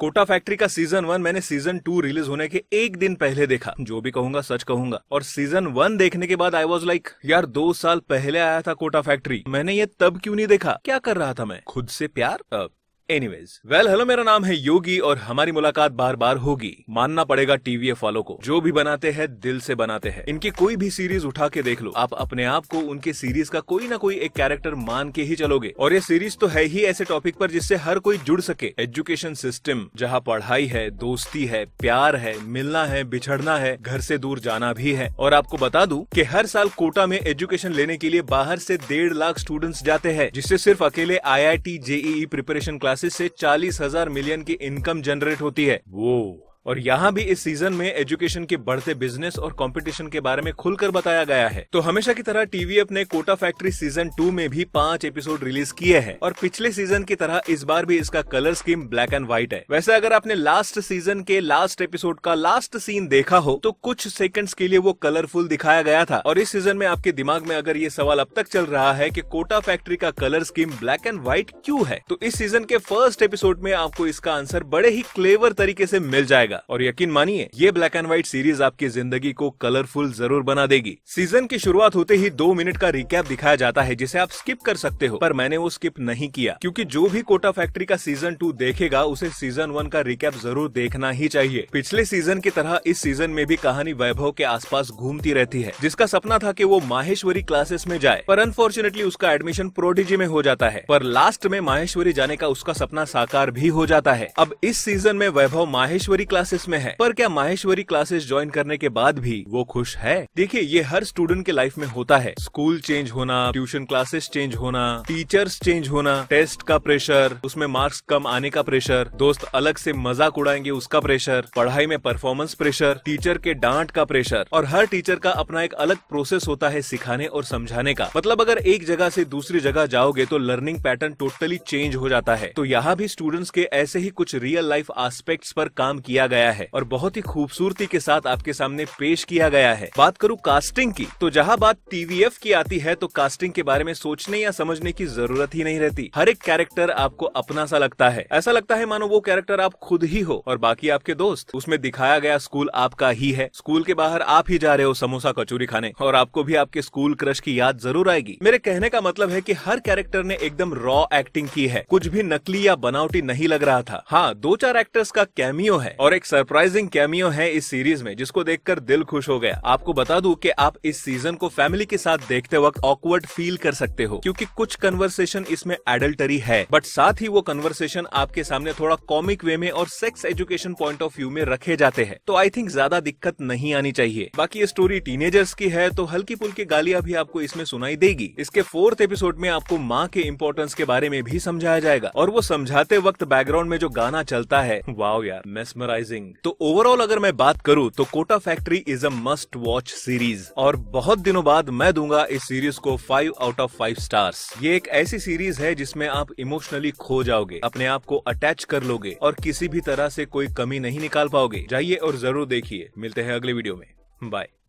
Kota factory का season one मैंने season two release होने के एक दिन पहले देखा जो भी कहूंगा सच कहूंगा और सीजन वन देखने के बाद आई वॉज लाइक यार दो साल पहले आया था कोटा फैक्ट्री मैंने ये तब क्यों नहीं देखा क्या कर रहा था मैं खुद से प्यार एनीवेज वेल हेलो मेरा नाम है योगी और हमारी मुलाकात बार बार होगी मानना पड़ेगा टीवीएफ वालों को जो भी बनाते हैं दिल से बनाते हैं इनकी कोई भी सीरीज उठा के देख लो आप अपने आप को उनके सीरीज का कोई ना कोई एक कैरेक्टर मान के ही चलोगे और ये सीरीज तो है ही ऐसे टॉपिक पर जिससे हर कोई जुड़ सके एजुकेशन सिस्टम जहाँ पढ़ाई है दोस्ती है प्यार है मिलना है बिछड़ना है घर से दूर जाना भी है और आपको बता दू की हर साल कोटा में एजुकेशन लेने के लिए बाहर से डेढ़ लाख स्टूडेंट्स जाते हैं जिससे सिर्फ अकेले I I T JEE preparation class classes से चालीस हजार मिलियन की इनकम जनरेट होती है वो और यहाँ भी इस सीजन में एजुकेशन के बढ़ते बिजनेस और कंपटीशन के बारे में खुलकर बताया गया है तो हमेशा की तरह टीवी ने कोटा फैक्ट्री सीजन टू में भी पांच एपिसोड रिलीज किए हैं और पिछले सीजन की तरह इस बार भी इसका colour scheme black and white है वैसे अगर आपने लास्ट सीजन के लास्ट एपिसोड का लास्ट सीन देखा हो तो कुछ सेकंड्स के लिए वो कलरफुल दिखाया गया था और इस सीजन में आपके दिमाग में अगर ये सवाल अब तक चल रहा है कि कोटा फैक्ट्री का colour scheme black and white क्यों है तो इस सीजन के फर्स्ट एपिसोड में आपको इसका आंसर बड़े ही क्लेवर तरीके से मिल जाएगा जाएगा और यकीन मानिए ये ब्लैक एंड व्हाइट सीरीज आपकी जिंदगी को कलरफुल जरूर बना देगी सीजन की शुरुआत होते ही दो मिनट का रिकैप दिखाया जाता है जिसे आप स्किप कर सकते हो पर मैंने वो स्किप नहीं किया क्योंकि जो भी कोटा फैक्ट्री का सीजन टू देखेगा उसे सीजन वन का रिकैप जरूर देखना ही चाहिए पिछले सीजन की तरह इस सीजन में भी कहानी वैभव के आसपास घूमती रहती है जिसका सपना था कि वो माहेश्वरी क्लासेस में जाए पर अनफॉर्चुनेटली उसका एडमिशन प्रोडिजी में हो जाता है पर लास्ट में माहेश्वरी जाने का उसका सपना साकार भी हो जाता है अब इस सीजन में वैभव माहेश्वरी क्लास क्लासेस में है पर क्या माहेश्वरी क्लासेस ज्वाइन करने के बाद भी वो खुश है देखिए ये हर स्टूडेंट के लाइफ में होता है स्कूल चेंज होना ट्यूशन क्लासेस चेंज होना टीचर्स चेंज होना टेस्ट का प्रेशर उसमें मार्क्स कम आने का प्रेशर दोस्त अलग से मजाक उड़ाएंगे उसका प्रेशर पढ़ाई में परफॉर्मेंस प्रेशर टीचर के डांट का प्रेशर और हर टीचर का अपना एक अलग प्रोसेस होता है सिखाने और समझाने का मतलब अगर एक जगह से दूसरी जगह जाओगे तो लर्निंग पैटर्न टोटली चेंज हो जाता है तो यहाँ भी स्टूडेंट्स के ऐसे ही कुछ रियल लाइफ आस्पेक्ट्स पर काम किया गया गया है और बहुत ही खूबसूरती के साथ आपके सामने पेश किया गया है बात करूँ कास्टिंग की तो जहाँ बात टीवीएफ की आती है तो कास्टिंग के बारे में सोचने या समझने की जरूरत ही नहीं रहती हर एक कैरेक्टर आपको अपना सा लगता है ऐसा लगता है मानो वो कैरेक्टर आप खुद ही हो और बाकी आपके दोस्त उसमें दिखाया गया स्कूल आपका ही है स्कूल के बाहर आप ही जा रहे हो समोसा कचौरी खाने और आपको भी आपके स्कूल क्रश की याद जरूर आएगी मेरे कहने का मतलब है कि हर कैरेक्टर ने एकदम रॉ एक्टिंग की है कुछ भी नकली या बनावटी नहीं लग रहा था हाँ दो चार एक्टर्स का कैमियो है और एक सरप्राइजिंग कैमियो है इस सीरीज में जिसको देखकर दिल खुश हो गया आपको बता दूं कि आप इस सीजन को फैमिली के साथ देखते वक्त ऑकवर्ड फील कर सकते हो क्योंकि कुछ कन्वर्सेशन इसमें एडल्टरी है बट साथ ही वो कन्वर्सेशन आपके सामने थोड़ा कॉमिक वे में और sex education point of view में रखे जाते हैं तो आई थिंक ज्यादा दिक्कत नहीं आनी चाहिए बाकी ये स्टोरी टीनेजर्स की है तो हल्की पुल्की गालियां भी आपको इसमें सुनाई देगी इसके फोर्थ एपिसोड में आपको माँ के इम्पोर्टेंस के बारे में भी समझाया जाएगा और वो समझाते वक्त बैकग्राउंड में जो गाना चलता है वाओ यार मेस्मराइज सरप्राइजिंग तो ओवरऑल अगर मैं बात करूँ तो Kota factory is a must watch series और बहुत दिनों बाद मैं दूंगा इस सीरीज को five out of five stars ये एक ऐसी सीरीज है जिसमें आप इमोशनली खो जाओगे अपने आप को अटैच कर लोगे और किसी भी तरह से कोई कमी नहीं निकाल पाओगे जाइए और जरूर देखिए मिलते हैं अगले वीडियो में बाय